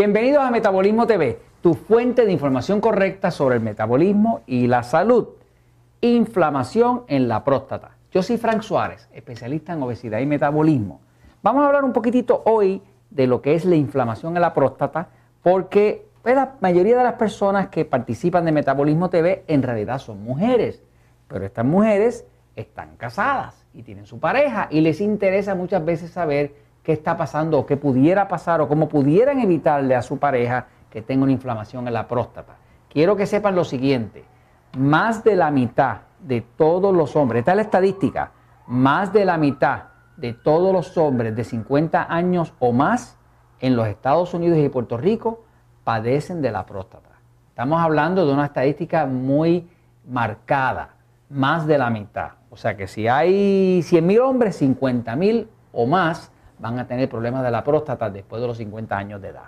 Bienvenidos a Metabolismo TV, tu fuente de información correcta sobre el metabolismo y la salud. Inflamación en la próstata. Yo soy Frank Suárez, especialista en obesidad y metabolismo. Vamos a hablar un poquitito hoy de lo que es la inflamación en la próstata, porque pues, la mayoría de las personas que participan de Metabolismo TV en realidad son mujeres, pero estas mujeres están casadas y tienen su pareja y les interesa muchas veces saber qué está pasando o qué pudiera pasar o cómo pudieran evitarle a su pareja que tenga una inflamación en la próstata. Quiero que sepan lo siguiente, más de la mitad de todos los hombres, esta es la estadística, más de la mitad de todos los hombres de 50 años o más en los Estados Unidos y Puerto Rico padecen de la próstata. Estamos hablando de una estadística muy marcada, más de la mitad. O sea que si hay 100.000 hombres, 50.000 o más van a tener problemas de la próstata después de los 50 años de edad.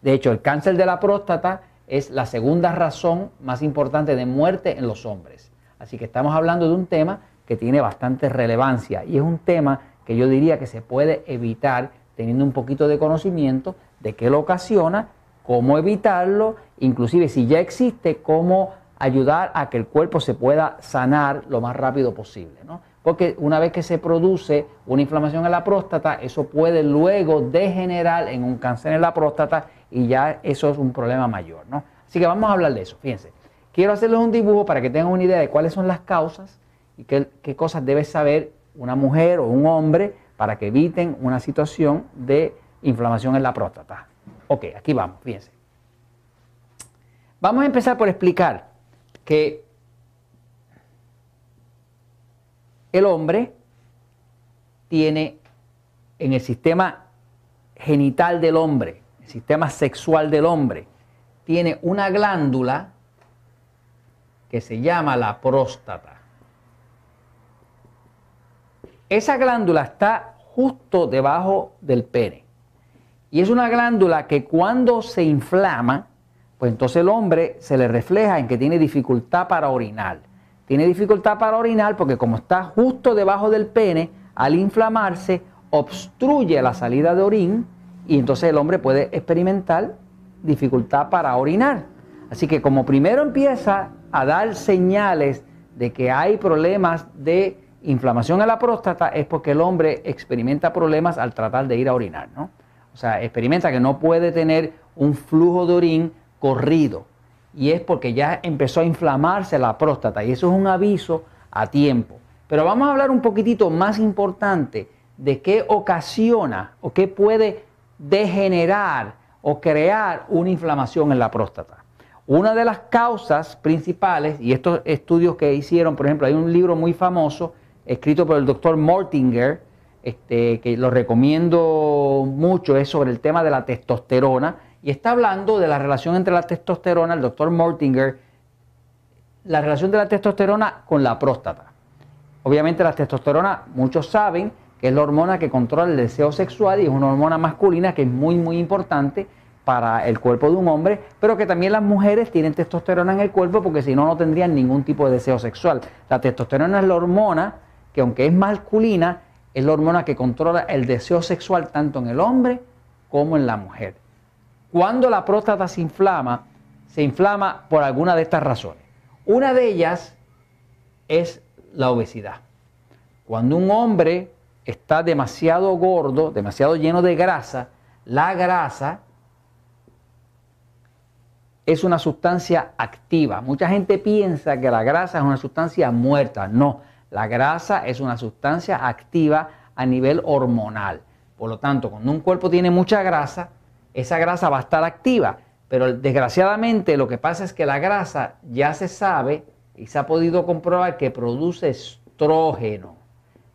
De hecho, el cáncer de la próstata es la segunda razón más importante de muerte en los hombres. Así que estamos hablando de un tema que tiene bastante relevancia y es un tema que yo diría que se puede evitar teniendo un poquito de conocimiento de qué lo ocasiona, cómo evitarlo, inclusive si ya existe, cómo ayudar a que el cuerpo se pueda sanar lo más rápido posible. ¿no? Porque una vez que se produce una inflamación en la próstata, eso puede luego degenerar en un cáncer en la próstata y ya eso es un problema mayor. Así que vamos a hablar de eso. Fíjense, quiero hacerles un dibujo para que tengan una idea de cuáles son las causas y qué, qué cosas debe saber una mujer o un hombre para que eviten una situación de inflamación en la próstata. Ok, aquí vamos, fíjense. Vamos a empezar por explicar que el hombre tiene en el sistema genital del hombre, el sistema sexual del hombre, tiene una glándula que se llama la próstata. Esa glándula está justo debajo del pene. Y es una glándula que cuando se inflama, pues entonces el hombre se le refleja en que tiene dificultad para orinar. Tiene dificultad para orinar porque como está justo debajo del pene, al inflamarse obstruye la salida de orín y entonces el hombre puede experimentar dificultad para orinar. Así que como primero empieza a dar señales de que hay problemas de inflamación a la próstata, es porque el hombre experimenta problemas al tratar de ir a orinar, O sea, experimenta que no puede tener un flujo de orín corrido y es porque ya empezó a inflamarse la próstata y eso es un aviso a tiempo. Pero vamos a hablar un poquitito más importante de qué ocasiona o qué puede degenerar o crear una inflamación en la próstata. Una de las causas principales, y estos estudios que hicieron, por ejemplo, hay un libro muy famoso escrito por el doctor Mortinger, este, que lo recomiendo mucho, es sobre el tema de la testosterona y está hablando de la relación entre la testosterona, el doctor Mortinger, la relación de la testosterona con la próstata. Obviamente la testosterona, muchos saben que es la hormona que controla el deseo sexual y es una hormona masculina que es muy, muy importante para el cuerpo de un hombre, pero que también las mujeres tienen testosterona en el cuerpo porque si no, no tendrían ningún tipo de deseo sexual. La testosterona es la hormona que aunque es masculina, es la hormona que controla el deseo sexual tanto en el hombre como en la mujer. Cuando la próstata se inflama, se inflama por alguna de estas razones. Una de ellas es la obesidad. Cuando un hombre está demasiado gordo, demasiado lleno de grasa, la grasa es una sustancia activa. Mucha gente piensa que la grasa es una sustancia muerta. No, la grasa es una sustancia activa a nivel hormonal. Por lo tanto, cuando un cuerpo tiene mucha grasa, esa grasa va a estar activa. Pero desgraciadamente lo que pasa es que la grasa ya se sabe y se ha podido comprobar que produce estrógeno.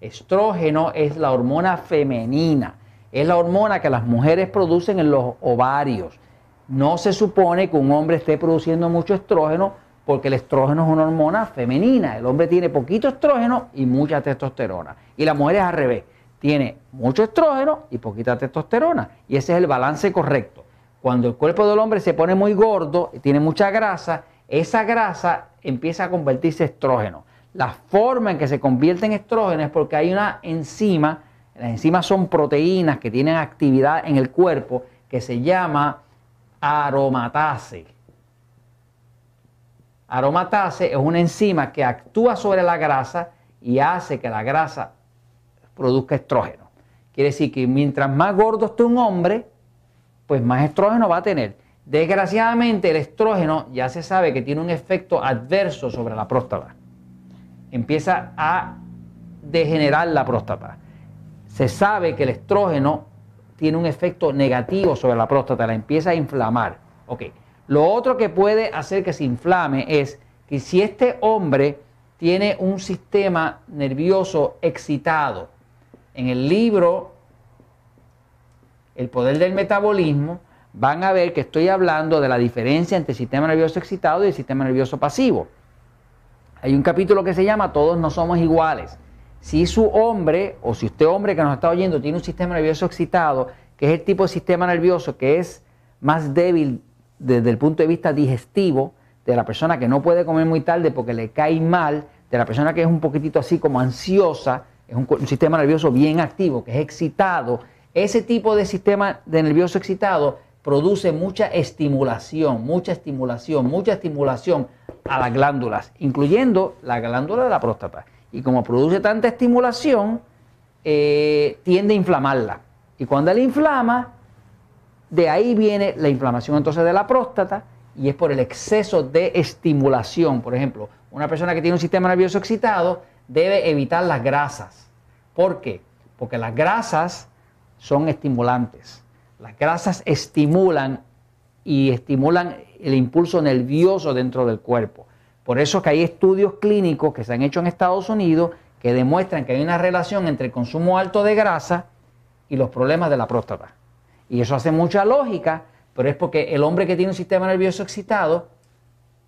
Estrógeno es la hormona femenina, es la hormona que las mujeres producen en los ovarios. No se supone que un hombre esté produciendo mucho estrógeno porque el estrógeno es una hormona femenina. El hombre tiene poquito estrógeno y mucha testosterona. Y la mujer es al revés tiene mucho estrógeno y poquita testosterona. Y ese es el balance correcto. Cuando el cuerpo del hombre se pone muy gordo y tiene mucha grasa, esa grasa empieza a convertirse en estrógeno. La forma en que se convierte en estrógeno es porque hay una enzima, las enzimas son proteínas que tienen actividad en el cuerpo que se llama aromatase. Aromatase es una enzima que actúa sobre la grasa y hace que la grasa produzca estrógeno. Quiere decir que mientras más gordo esté un hombre, pues más estrógeno va a tener. Desgraciadamente el estrógeno ya se sabe que tiene un efecto adverso sobre la próstata. Empieza a degenerar la próstata. Se sabe que el estrógeno tiene un efecto negativo sobre la próstata, la empieza a inflamar. Ok, lo otro que puede hacer que se inflame es que si este hombre tiene un sistema nervioso excitado, en el libro El poder del metabolismo, van a ver que estoy hablando de la diferencia entre sistema nervioso excitado y el sistema nervioso pasivo. Hay un capítulo que se llama Todos no somos iguales. Si su hombre o si usted hombre que nos está oyendo tiene un sistema nervioso excitado, que es el tipo de sistema nervioso que es más débil desde el punto de vista digestivo, de la persona que no puede comer muy tarde porque le cae mal, de la persona que es un poquitito así como ansiosa, es un, sistema nervioso bien activo, que es excitado. Ese tipo de sistema de nervioso excitado produce mucha estimulación, mucha estimulación, mucha estimulación a las glándulas, incluyendo la glándula de la próstata. Y como produce tanta estimulación, eh, tiende a inflamarla. Y cuando la inflama, de ahí viene la inflamación entonces de la próstata y es por el exceso de estimulación. Por ejemplo, una persona que tiene un sistema nervioso excitado debe evitar las grasas. ¿Por qué? Porque las grasas son estimulantes. Las grasas estimulan y estimulan el impulso nervioso dentro del cuerpo. Por eso que hay estudios clínicos que se han hecho en Estados Unidos que demuestran que hay una relación entre el consumo alto de grasa y los problemas de la próstata. Y eso hace mucha lógica, pero es porque el hombre que tiene un sistema nervioso excitado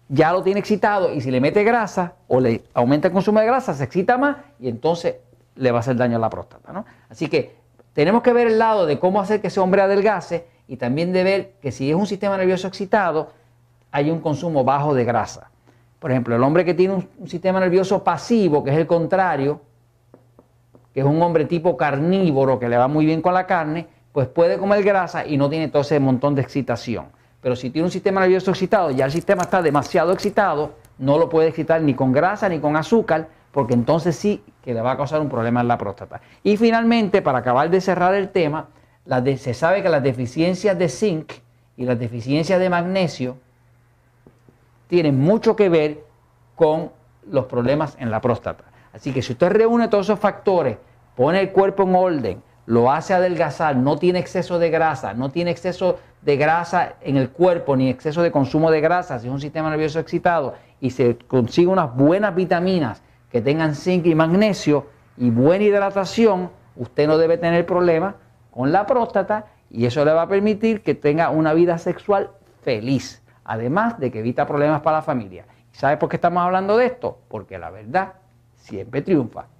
ya lo tiene excitado y si le mete grasa o le aumenta el consumo de grasa, se excita más y entonces le va a hacer daño a la próstata. ¿no? Así que tenemos que ver el lado de cómo hacer que ese hombre adelgase y también de ver que si es un sistema nervioso excitado, hay un consumo bajo de grasa. Por ejemplo, el hombre que tiene un, sistema nervioso pasivo, que es el contrario, que es un hombre tipo carnívoro, que le va muy bien con la carne, pues puede comer grasa y no tiene todo ese montón de excitación. Pero si tiene un sistema nervioso excitado, ya el sistema está demasiado excitado, no lo puede excitar ni con grasa ni con azúcar, porque entonces sí que le va a causar un problema en la próstata. Y finalmente, para acabar de cerrar el tema, se sabe que las deficiencias de zinc y las deficiencias de magnesio tienen mucho que ver con los problemas en la próstata. Así que si usted reúne todos esos factores, pone el cuerpo en orden, lo hace adelgazar, no tiene exceso de grasa, no tiene exceso de grasa en el cuerpo ni exceso de consumo de grasa, si es un sistema nervioso excitado y se consigue unas buenas vitaminas que tengan zinc y magnesio y buena hidratación, usted no debe tener problemas con la próstata y eso le va a permitir que tenga una vida sexual feliz, además de que evita problemas para la familia. ¿Sabe por qué estamos hablando de esto? Porque la verdad siempre triunfa.